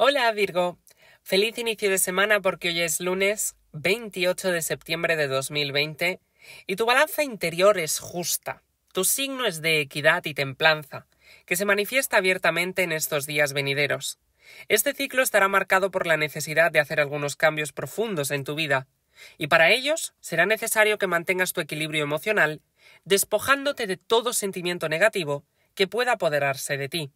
Hola Virgo, feliz inicio de semana porque hoy es lunes 28 de septiembre de 2020 y tu balanza interior es justa. Tu signo es de equidad y templanza, que se manifiesta abiertamente en estos días venideros. Este ciclo estará marcado por la necesidad de hacer algunos cambios profundos en tu vida, y para ellos será necesario que mantengas tu equilibrio emocional, despojándote de todo sentimiento negativo que pueda apoderarse de ti.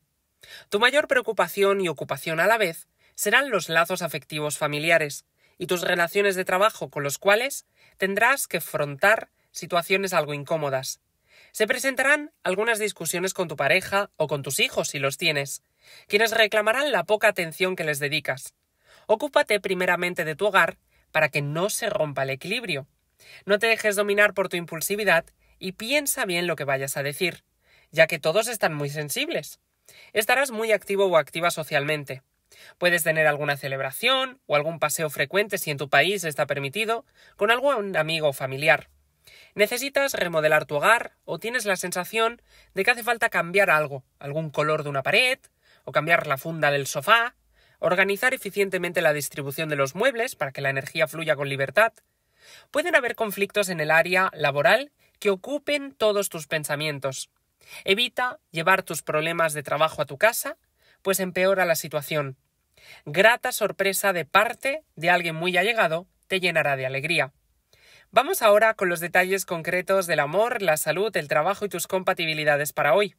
Tu mayor preocupación y ocupación a la vez serán los lazos afectivos familiares y tus relaciones de trabajo con los cuales tendrás que afrontar situaciones algo incómodas. Se presentarán algunas discusiones con tu pareja o con tus hijos si los tienes, quienes reclamarán la poca atención que les dedicas. Ocúpate primeramente de tu hogar para que no se rompa el equilibrio. No te dejes dominar por tu impulsividad y piensa bien lo que vayas a decir, ya que todos están muy sensibles. Estarás muy activo o activa socialmente. Puedes tener alguna celebración o algún paseo frecuente si en tu país está permitido, con algún amigo o familiar. Necesitas remodelar tu hogar o tienes la sensación de que hace falta cambiar algo, algún color de una pared, o cambiar la funda del sofá, organizar eficientemente la distribución de los muebles para que la energía fluya con libertad. Pueden haber conflictos en el área laboral que ocupen todos tus pensamientos. Evita llevar tus problemas de trabajo a tu casa, pues empeora la situación. Grata sorpresa de parte de alguien muy allegado te llenará de alegría. Vamos ahora con los detalles concretos del amor, la salud, el trabajo y tus compatibilidades para hoy.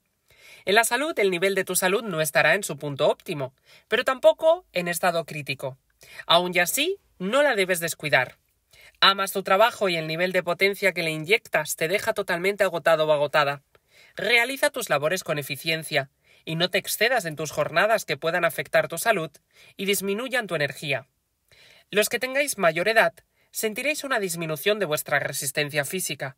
En la salud, el nivel de tu salud no estará en su punto óptimo, pero tampoco en estado crítico. Aún y así, no la debes descuidar. Amas tu trabajo y el nivel de potencia que le inyectas te deja totalmente agotado o agotada. Realiza tus labores con eficiencia y no te excedas en tus jornadas que puedan afectar tu salud y disminuyan tu energía. Los que tengáis mayor edad sentiréis una disminución de vuestra resistencia física.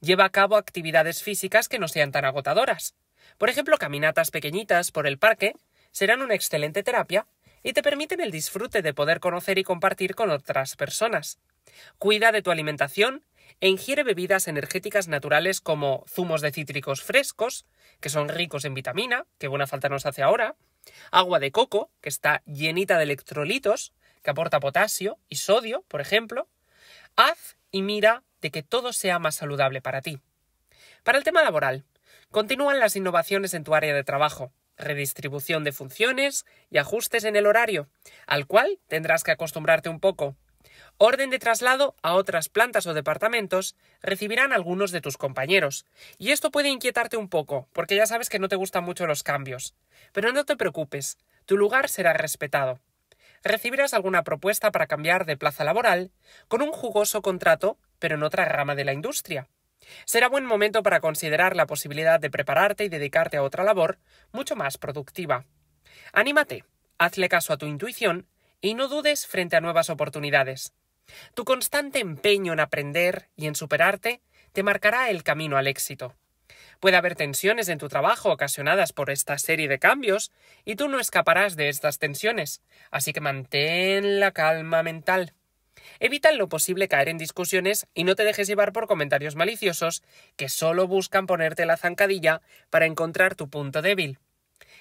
Lleva a cabo actividades físicas que no sean tan agotadoras. Por ejemplo, caminatas pequeñitas por el parque serán una excelente terapia y te permiten el disfrute de poder conocer y compartir con otras personas. Cuida de tu alimentación e ingiere bebidas energéticas naturales como zumos de cítricos frescos, que son ricos en vitamina, que buena falta nos hace ahora, agua de coco, que está llenita de electrolitos, que aporta potasio y sodio, por ejemplo, haz y mira de que todo sea más saludable para ti. Para el tema laboral, continúan las innovaciones en tu área de trabajo, redistribución de funciones y ajustes en el horario, al cual tendrás que acostumbrarte un poco. Orden de traslado a otras plantas o departamentos recibirán algunos de tus compañeros. Y esto puede inquietarte un poco, porque ya sabes que no te gustan mucho los cambios. Pero no te preocupes, tu lugar será respetado. Recibirás alguna propuesta para cambiar de plaza laboral, con un jugoso contrato, pero en otra rama de la industria. Será buen momento para considerar la posibilidad de prepararte y dedicarte a otra labor mucho más productiva. Anímate, hazle caso a tu intuición y no dudes frente a nuevas oportunidades. Tu constante empeño en aprender y en superarte te marcará el camino al éxito. Puede haber tensiones en tu trabajo ocasionadas por esta serie de cambios, y tú no escaparás de estas tensiones, así que mantén la calma mental. Evita en lo posible caer en discusiones y no te dejes llevar por comentarios maliciosos que solo buscan ponerte la zancadilla para encontrar tu punto débil.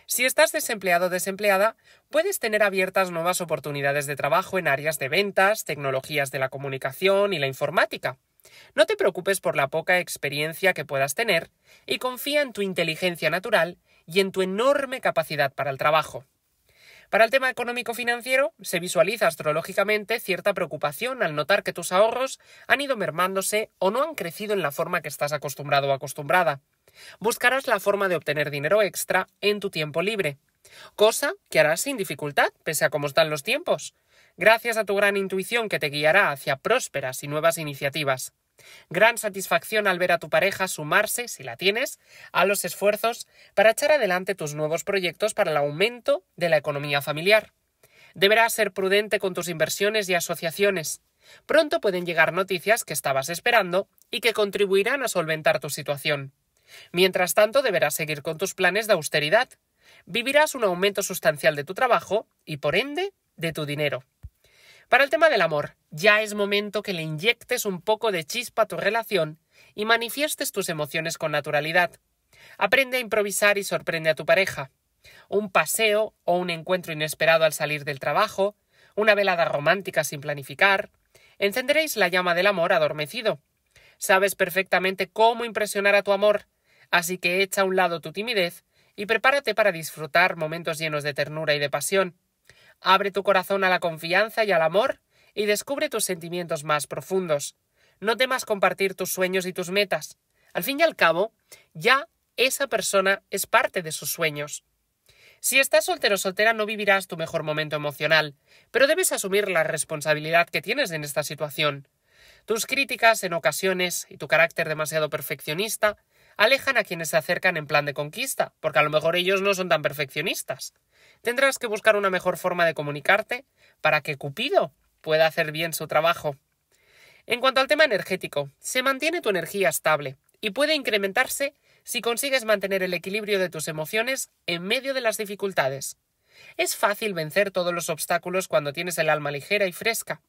Si estás desempleado o desempleada, puedes tener abiertas nuevas oportunidades de trabajo en áreas de ventas, tecnologías de la comunicación y la informática. No te preocupes por la poca experiencia que puedas tener y confía en tu inteligencia natural y en tu enorme capacidad para el trabajo. Para el tema económico-financiero, se visualiza astrológicamente cierta preocupación al notar que tus ahorros han ido mermándose o no han crecido en la forma que estás acostumbrado o acostumbrada buscarás la forma de obtener dinero extra en tu tiempo libre, cosa que harás sin dificultad, pese a cómo están los tiempos, gracias a tu gran intuición que te guiará hacia prósperas y nuevas iniciativas. Gran satisfacción al ver a tu pareja sumarse, si la tienes, a los esfuerzos para echar adelante tus nuevos proyectos para el aumento de la economía familiar. Deberás ser prudente con tus inversiones y asociaciones. Pronto pueden llegar noticias que estabas esperando y que contribuirán a solventar tu situación. Mientras tanto, deberás seguir con tus planes de austeridad. Vivirás un aumento sustancial de tu trabajo y, por ende, de tu dinero. Para el tema del amor, ya es momento que le inyectes un poco de chispa a tu relación y manifiestes tus emociones con naturalidad. Aprende a improvisar y sorprende a tu pareja. Un paseo o un encuentro inesperado al salir del trabajo, una velada romántica sin planificar. Encenderéis la llama del amor adormecido. Sabes perfectamente cómo impresionar a tu amor Así que echa a un lado tu timidez y prepárate para disfrutar momentos llenos de ternura y de pasión. Abre tu corazón a la confianza y al amor y descubre tus sentimientos más profundos. No temas compartir tus sueños y tus metas. Al fin y al cabo, ya esa persona es parte de sus sueños. Si estás soltero o soltera no vivirás tu mejor momento emocional, pero debes asumir la responsabilidad que tienes en esta situación. Tus críticas en ocasiones y tu carácter demasiado perfeccionista alejan a quienes se acercan en plan de conquista, porque a lo mejor ellos no son tan perfeccionistas. Tendrás que buscar una mejor forma de comunicarte para que Cupido pueda hacer bien su trabajo. En cuanto al tema energético, se mantiene tu energía estable y puede incrementarse si consigues mantener el equilibrio de tus emociones en medio de las dificultades. Es fácil vencer todos los obstáculos cuando tienes el alma ligera y fresca,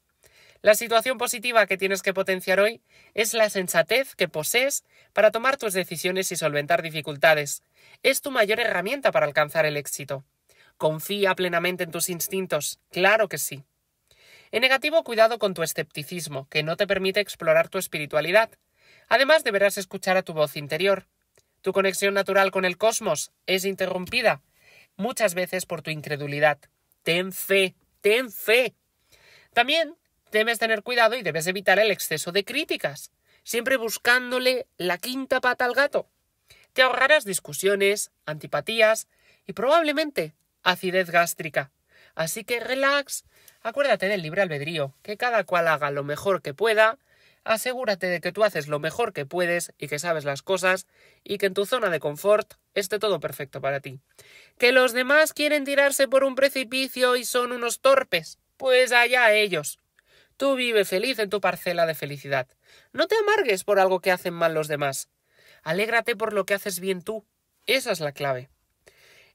la situación positiva que tienes que potenciar hoy es la sensatez que posees para tomar tus decisiones y solventar dificultades. Es tu mayor herramienta para alcanzar el éxito. Confía plenamente en tus instintos, claro que sí. En negativo, cuidado con tu escepticismo, que no te permite explorar tu espiritualidad. Además, deberás escuchar a tu voz interior. Tu conexión natural con el cosmos es interrumpida muchas veces por tu incredulidad. Ten fe, ten fe. También Debes tener cuidado y debes evitar el exceso de críticas, siempre buscándole la quinta pata al gato. Te ahorrarás discusiones, antipatías y probablemente acidez gástrica. Así que relax, acuérdate del libre albedrío, que cada cual haga lo mejor que pueda, asegúrate de que tú haces lo mejor que puedes y que sabes las cosas y que en tu zona de confort esté todo perfecto para ti. Que los demás quieren tirarse por un precipicio y son unos torpes, pues allá ellos. Tú vive feliz en tu parcela de felicidad. No te amargues por algo que hacen mal los demás. Alégrate por lo que haces bien tú. Esa es la clave.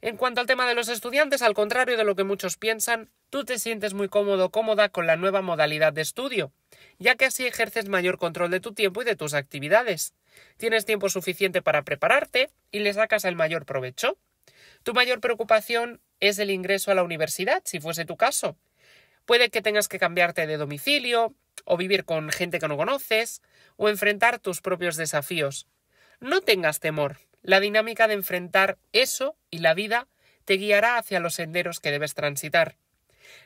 En cuanto al tema de los estudiantes, al contrario de lo que muchos piensan, tú te sientes muy cómodo cómoda con la nueva modalidad de estudio, ya que así ejerces mayor control de tu tiempo y de tus actividades. Tienes tiempo suficiente para prepararte y le sacas el mayor provecho. Tu mayor preocupación es el ingreso a la universidad, si fuese tu caso, Puede que tengas que cambiarte de domicilio, o vivir con gente que no conoces, o enfrentar tus propios desafíos. No tengas temor. La dinámica de enfrentar eso y la vida te guiará hacia los senderos que debes transitar.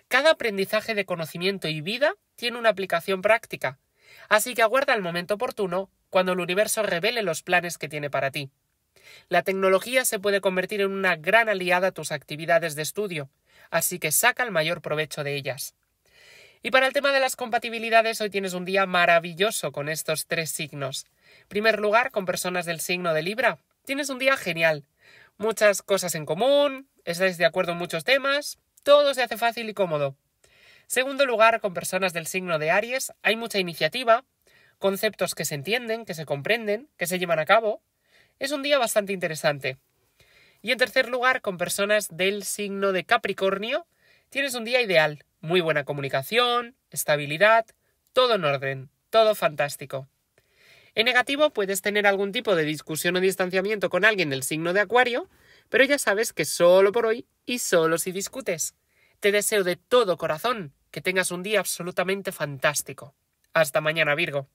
Cada aprendizaje de conocimiento y vida tiene una aplicación práctica, así que aguarda el momento oportuno cuando el universo revele los planes que tiene para ti. La tecnología se puede convertir en una gran aliada a tus actividades de estudio, así que saca el mayor provecho de ellas. Y para el tema de las compatibilidades, hoy tienes un día maravilloso con estos tres signos. primer lugar, con personas del signo de Libra, tienes un día genial. Muchas cosas en común, estáis de acuerdo en muchos temas, todo se hace fácil y cómodo. Segundo lugar, con personas del signo de Aries, hay mucha iniciativa, conceptos que se entienden, que se comprenden, que se llevan a cabo. Es un día bastante interesante. Y en tercer lugar, con personas del signo de Capricornio, tienes un día ideal, muy buena comunicación, estabilidad, todo en orden, todo fantástico. En negativo puedes tener algún tipo de discusión o distanciamiento con alguien del signo de Acuario, pero ya sabes que solo por hoy y solo si discutes. Te deseo de todo corazón que tengas un día absolutamente fantástico. Hasta mañana, Virgo.